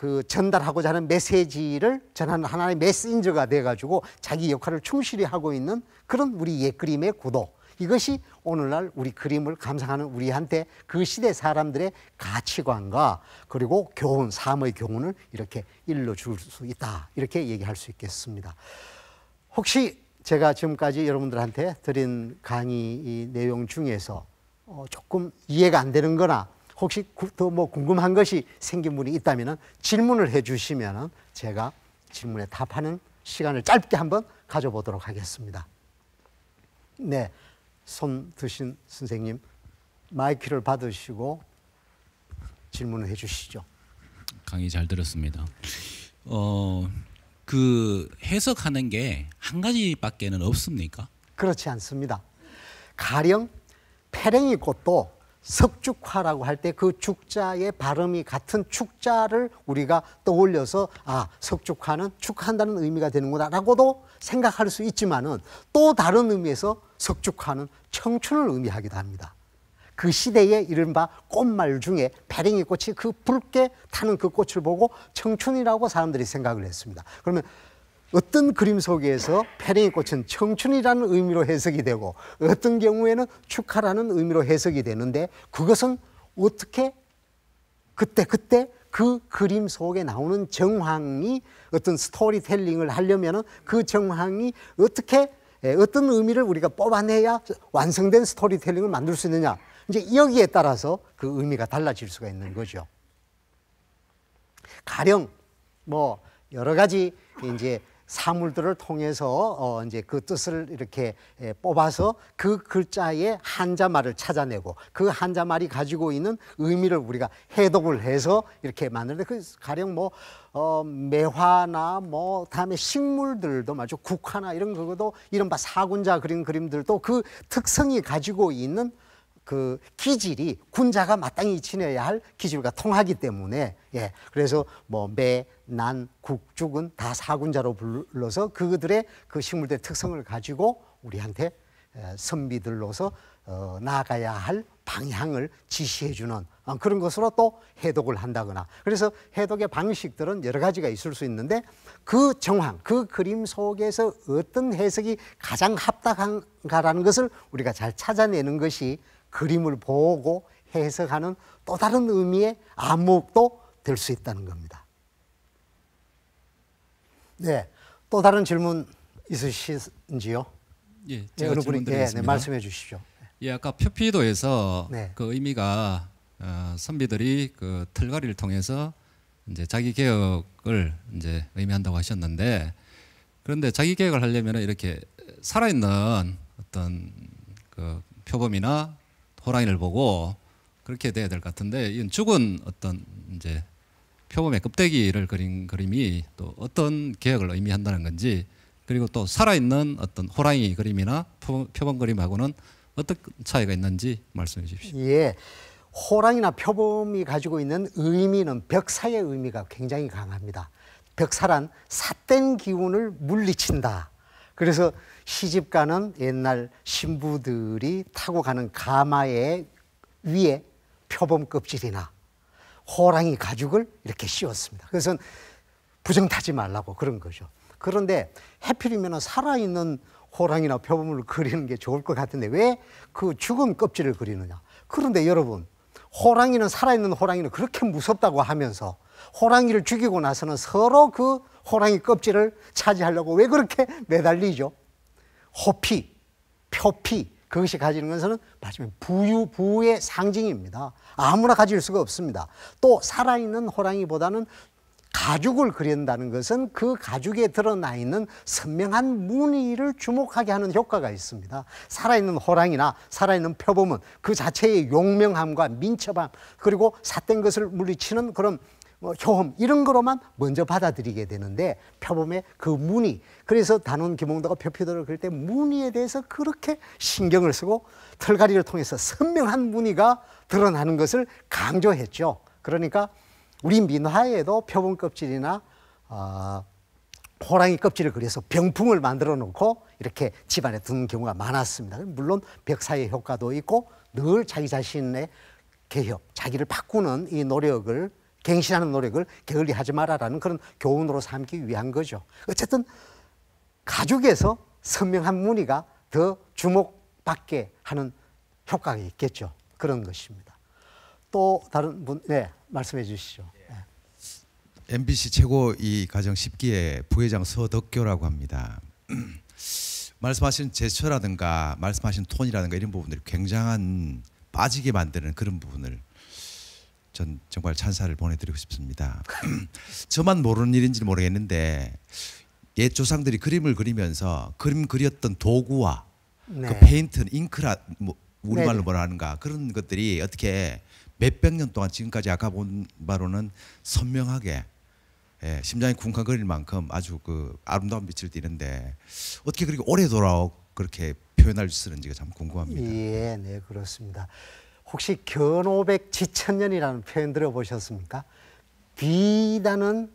그 전달하고자 하는 메시지를 전하는 하나의 메신저가 돼가지고 자기 역할을 충실히 하고 있는 그런 우리 옛 그림의 구도. 이것이 오늘날 우리 그림을 감상하는 우리한테 그 시대 사람들의 가치관과 그리고 교훈, 삶의 교훈을 이렇게 일러줄 수 있다. 이렇게 얘기할 수 있겠습니다. 혹시 제가 지금까지 여러분들한테 드린 강의 내용 중에서 어 조금 이해가 안 되는 거나 혹시 더뭐 궁금한 것이 생긴 분이 있다면 질문을 해 주시면 제가 질문에 답하는 시간을 짧게 한번 가져보도록 하겠습니다. 네. 손 드신 선생님 마이크를 받으시고 질문을 해 주시죠. 강의 잘 들었습니다. 어, 그 해석하는 게 한 가지밖에는 없습니까? 그렇지 않습니다. 가령 페랭이 꽃도 석죽화라고 할 때 그축자의 발음이 같은 축자를 우리가 떠올려서 아 석죽화는 축한다는 하 의미가 되는구나라고도 생각할 수 있지만은 또 다른 의미에서 석죽화는 청춘을 의미하기도 합니다. 그 시대의 이른바 꽃말 중에 베링이 꽃이 그 붉게 타는 그 꽃을 보고 청춘이라고 사람들이 생각을 했습니다. 그러면 어떤 그림 속에서 패링의 꽃은 청춘이라는 의미로 해석이 되고 어떤 경우에는 축하라는 의미로 해석이 되는데 그것은 어떻게 그때 그때 그 그림 속에 나오는 정황이 어떤 스토리텔링을 하려면그 정황이 어떻게 예, 어떤 의미를 우리가 뽑아내야 완성된 스토리텔링을 만들 수 있느냐 이제 여기에 따라서 그 의미가 달라질 수가 있는 거죠. 가령 뭐 여러 가지 이제 사물들을 통해서 어 이제 그 뜻을 이렇게 예, 뽑아서 그 글자의 한자말을 찾아내고 그 한자말이 가지고 있는 의미를 우리가 해독을 해서 이렇게 만드는데 그 가령 뭐 어, 매화나 뭐 다음에 식물들도 말이죠 국화나 이런 거도 이른바 사군자 그린 그림들도 그 특성이 가지고 있는 그 기질이 군자가 마땅히 지내야 할 기질과 통하기 때문에 예 그래서 뭐 매, 난, 국, 죽은 다 사군자로 불러서 그들의 그 식물들의 특성을 가지고 우리한테 선비들로서 어, 나아가야 할 방향을 지시해주는 어, 그런 것으로 또 해독을 한다거나 그래서 해독의 방식들은 여러 가지가 있을 수 있는데 그 정황, 그 그림 속에서 어떤 해석이 가장 합당한가라는 것을 우리가 잘 찾아내는 것이 그림을 보고 해석하는 또 다른 의미의 안목도될 수 있다는 겁니다. 네, 또 다른 질문 있으신지요? 예, 네, 제가 네, 질문 드리겠습니다. 예, 네, 말씀해 주십시오. 예, 아까 표피도에서 네. 그 의미가 어, 선비들이 그 털갈이를 통해서 이제 자기 개혁을 이제 의미한다고 하셨는데 그런데 자기 개혁을 하려면 이렇게 살아있는 어떤 그 표범이나 호랑이를 보고 그렇게 돼야 될 것 같은데 이건 죽은 어떤 이제 표범의 껍데기를 그린 그림이 또 어떤 개혁을 의미한다는 건지 그리고 또 살아있는 어떤 호랑이 그림이나 표범 그림하고는 어떤 차이가 있는지 말씀해 주십시오. 예. 호랑이나 표범이 가지고 있는 의미는 벽사의 의미가 굉장히 강합니다. 벽사란 삿된 기운을 물리친다. 그래서 시집 가는 옛날 신부들이 타고 가는 가마의 위에 표범 껍질이나 호랑이 가죽을 이렇게 씌웠습니다. 그것은 부정 타지 말라고 그런 거죠. 그런데 해필이면 살아있는 호랑이나 표범을 그리는 게 좋을 것 같은데 왜 그 죽은 껍질을 그리느냐. 그런데 여러분, 호랑이는 살아있는 호랑이는 그렇게 무섭다고 하면서 호랑이를 죽이고 나서는 서로 그 호랑이 껍질을 차지하려고 왜 그렇게 매달리죠? 호피, 표피 그것이 가지는 것은 마지막 부유 부의 상징입니다. 아무나 가질 수가 없습니다. 또 살아있는 호랑이보다는 가죽을 그린다는 것은 그 가죽에 드러나 있는 선명한 무늬를 주목하게 하는 효과가 있습니다. 살아있는 호랑이나 살아있는 표범은 그 자체의 용맹함과 민첩함 그리고 삿된 것을 물리치는 그런 뭐 효험 이런 거로만 먼저 받아들이게 되는데 표범의 그 무늬 그래서 단원 김홍도가 표표도를 그릴 때무늬에 대해서 그렇게 신경을 쓰고 털갈이를 통해서 선명한 무늬가 드러나는 것을 강조했죠. 그러니까 우리 민화에도 표범 껍질이나 어, 호랑이 껍질을 그려서 병풍을 만들어 놓고 이렇게 집안에 두는 경우가 많았습니다. 물론 벽사의 효과도 있고 늘 자기 자신의 개혁, 자기를 바꾸는 이 노력을 갱신하는 노력을 게을리하지 마라라는 그런 교훈으로 삼기 위한 거죠. 어쨌든 가족에서 선명한 문의가 더 주목받게 하는 효과가 있겠죠. 그런 것입니다. 또 다른 분, 네 말씀해 주시죠. 네. 예. MBC 최고 이 가정 10기의 부회장 서덕교라고 합니다. 말씀하신 제처라든가 말씀하신 톤이라든가 이런 부분들이 굉장한 빠지게 만드는 그런 부분을 전 정말 찬사를 보내드리고 싶습니다. 저만 모르는 일인지 모르겠는데 옛 조상들이 그림을 그리면서 그림 그렸던 도구와 그 네. 그 페인트, 잉크라 뭐 우리말로 네 뭐라 하는가 그런 것들이 어떻게 몇 백 년 동안 지금까지 아까 본 바로는 선명하게 예, 심장이 쿵쾅거릴 만큼 아주 그 아름다운 빛을 띠는데 어떻게 그렇게 오래 돌아오 그렇게 표현할 수 있는지가 참 궁금합니다. 예, 네 그렇습니다. 혹시 견오백 지천년이라는 표현 들어보셨습니까? 비단은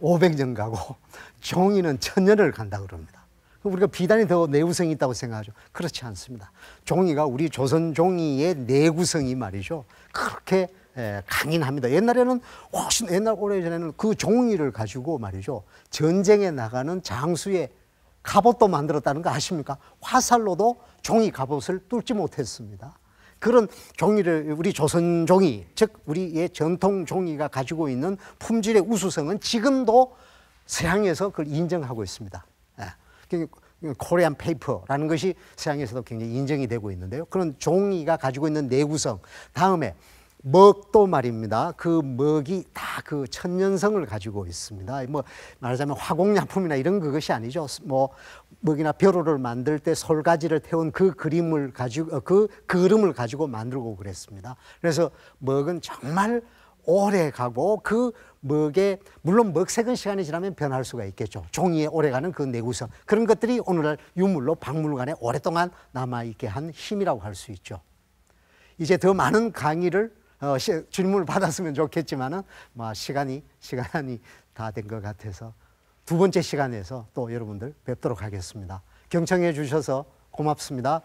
500년 가고 종이는 천년을 간다 그럽니다. 우리가 비단이 더 내구성이 있다고 생각하죠. 그렇지 않습니다. 종이가 우리 조선 종이의 내구성이 말이죠. 그렇게 강인합니다. 옛날에는 훨씬 옛날 오래전에는 그 종이를 가지고 말이죠. 전쟁에 나가는 장수의 갑옷도 만들었다는 거 아십니까? 화살로도 종이 갑옷을 뚫지 못했습니다. 그런 종이를 우리 조선 종이 즉 우리의 전통 종이가 가지고 있는 품질의 우수성은 지금도 서양에서 그걸 인정하고 있습니다. 예. 코리안 페이퍼라는 것이 서양에서도 굉장히 인정이 되고 있는데요. 그런 종이가 가지고 있는 내구성 다음에 먹도 말입니다. 그 먹이 다 그 천연성을 가지고 있습니다. 뭐 말하자면 화공약품이나 이런 그것이 아니죠. 뭐 먹이나 벼로를 만들 때 솔가지를 태운 그 그림을 가지고 어, 그그름을 가지고 만들고 그랬습니다. 그래서 먹은 정말 오래 가고 그 먹에 물론 먹 색은 시간이 지나면 변할 수가 있겠죠. 종이에 오래 가는 그 내구성 그런 것들이 오늘날 유물로 박물관에 오랫동안 남아 있게 한 힘이라고 할 수 있죠. 이제 더 많은 강의를 어, 질문을 받았으면 좋겠지만은 뭐 시간이 시간이 다 된 것 같아서 두 번째 시간에서 또 여러분들 뵙도록 하겠습니다. 경청해 주셔서 고맙습니다.